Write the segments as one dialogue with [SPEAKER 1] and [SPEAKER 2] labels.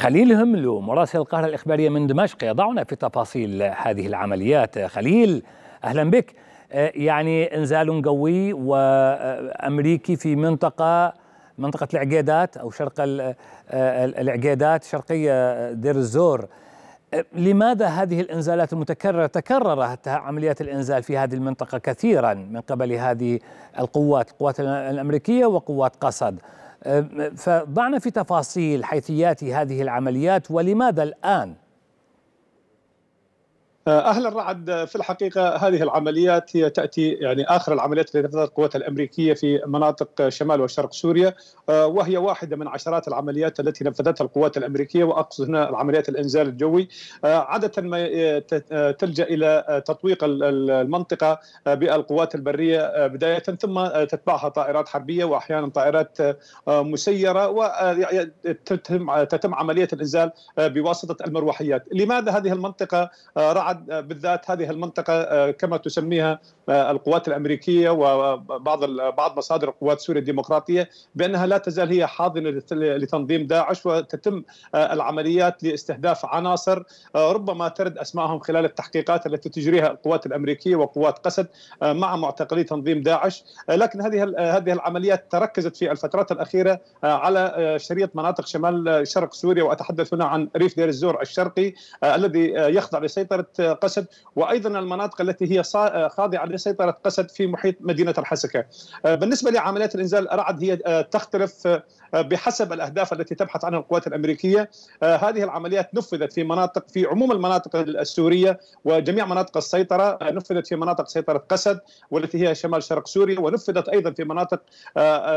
[SPEAKER 1] خليل هملو مراسل القاهرة الإخبارية من دمشق يضعنا في تفاصيل هذه العمليات خليل أهلا بك آه، يعني إنزال قوي وأمريكي في منطقة منطقة العقيدات أو شرق آه، العقيدات شرقية آه، دير الزور لماذا هذه الإنزالات المتكررة تكررت عمليات الإنزال في هذه المنطقة كثيرا من قبل هذه القوات القوات الأمريكية وقوات قصد فضعنا في تفاصيل حيثيات هذه العمليات ولماذا الآن آه، اهلا
[SPEAKER 2] رعد آه، في الحقيقه هذه العمليات هي تاتي يعني اخر العمليات التي نفذتها القوات الامريكيه في مناطق شمال وشرق سوريا آه، وهي واحده من عشرات العمليات التي نفذتها القوات الامريكيه واقصد هنا العمليات الانزال الجوي عاده ما تلجا الى تطويق المنطقه بالقوات البريه بدايه ثم تتبعها طائرات حربيه واحيانا طائرات مسيره وتتم يعني، عمليه الانزال بواسطه المروحيات لماذا هذه المنطقه رعد بالذات هذه المنطقه آه، كما تسميها آه، القوات الامريكيه وبعض بعض مصادر قوات سوريا الديمقراطيه بانها لا تزال هي حاضنه لتنظيم داعش وتتم آه، العمليات لاستهداف عناصر ربما ترد اسمائهم خلال التحقيقات التي تجريها القوات الامريكيه وقوات قسد مع معتقلي تنظيم داعش لكن هذه هذه العمليات تركزت في الفترات الاخيره على شريط مناطق شمال شرق سوريا واتحدث هنا عن ريف دير الزور الشرقي الذي يخضع لسيطره قسد وايضا المناطق التي هي آه، خاضعه لسيطره قسد في محيط مدينه الحسكه. آه، بالنسبه لعمليات الانزال رعد هي آه، تختلف بحسب الاهداف التي تبحث عنها القوات الامريكيه هذه العمليات نفذت في مناطق في عموم المناطق السوريه وجميع مناطق السيطره نفذت في مناطق سيطره قسد والتي هي شمال شرق سوريا ونفذت ايضا في مناطق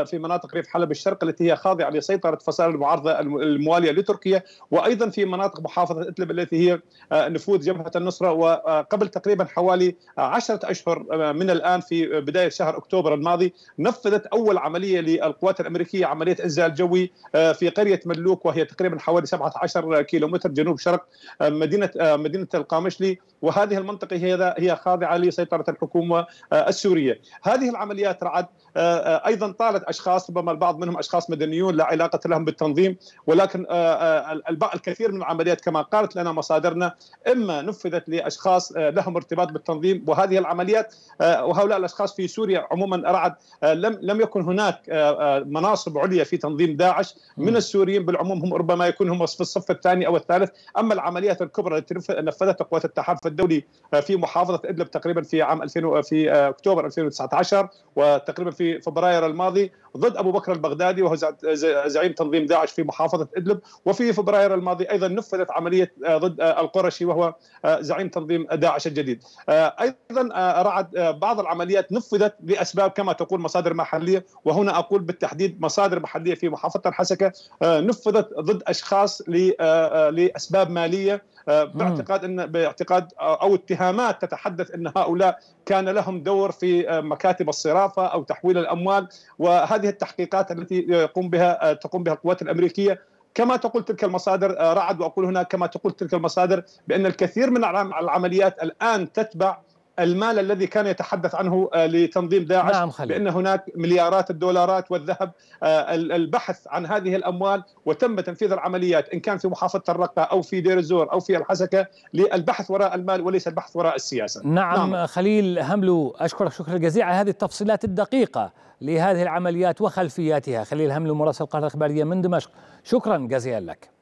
[SPEAKER 2] في مناطق ريف حلب الشرق التي هي خاضعه لسيطره فصائل المعارضه المواليه لتركيا وايضا في مناطق محافظه ادلب التي هي نفوذ جبهه النصر الأسرة وقبل تقريبا حوالي عشرة أشهر آه، من الآن في بداية شهر أكتوبر الماضي نفذت أول عملية للقوات الأمريكية عملية إنزال جوي آه، في قرية ملوك وهي تقريبا حوالي 17 كيلومتر جنوب شرق آه، مدينة مدينة القامشلي وهذه المنطقة هي هي خاضعة لسيطرة الحكومة السورية هذه العمليات رعد ايضا طالت اشخاص ربما البعض منهم اشخاص مدنيون لا علاقه لهم بالتنظيم ولكن الكثير من العمليات كما قالت لنا مصادرنا اما نفذت عمليات لاشخاص آه، لهم ارتباط بالتنظيم وهذه العمليات آه، وهؤلاء الاشخاص في سوريا عموما رعد آه، لم لم يكن هناك مناصب عليا في تنظيم داعش من السوريين بالعموم هم ربما يكون هم في الصف الثاني او الثالث اما العمليات الكبرى التي نفذتها قوات التحالف الدولي في محافظه ادلب تقريبا في عام 2000 في اكتوبر 2019 وتقريبا في فبراير الماضي ضد ابو بكر البغدادي وهو زعيم تنظيم داعش في محافظه ادلب وفي فبراير الماضي ايضا نفذت عمليه ضد القرشي وهو زعيم زعيم تنظيم داعش الجديد آه، ايضا آه، رعد آه، بعض العمليات نفذت لاسباب كما تقول مصادر محليه وهنا اقول بالتحديد مصادر محليه في محافظه الحسكه نفذت ضد اشخاص لاسباب ماليه باعتقاد ان باعتقاد او اتهامات تتحدث ان هؤلاء كان لهم دور في مكاتب الصرافه او تحويل الاموال وهذه التحقيقات التي يقوم بها تقوم بها القوات الامريكيه كما تقول تلك المصادر آه، رعد واقول هنا كما تقول تلك المصادر بان الكثير من العمليات الان تتبع المال الذي كان يتحدث عنه آه، لتنظيم داعش نعم خليل. بان هناك مليارات الدولارات والذهب آه، البحث عن هذه الاموال وتم تنفيذ العمليات ان كان في محافظه الرقه او في دير الزور او في الحسكه للبحث وراء المال وليس البحث وراء
[SPEAKER 1] السياسه. نعم, نعم. خليل هملو اشكرك شكرا جزيلا على هذه التفصيلات الدقيقه لهذه العمليات وخلفياتها، خليل هملو مراسل القناه الاخباريه من دمشق، شكرا جزيلا لك.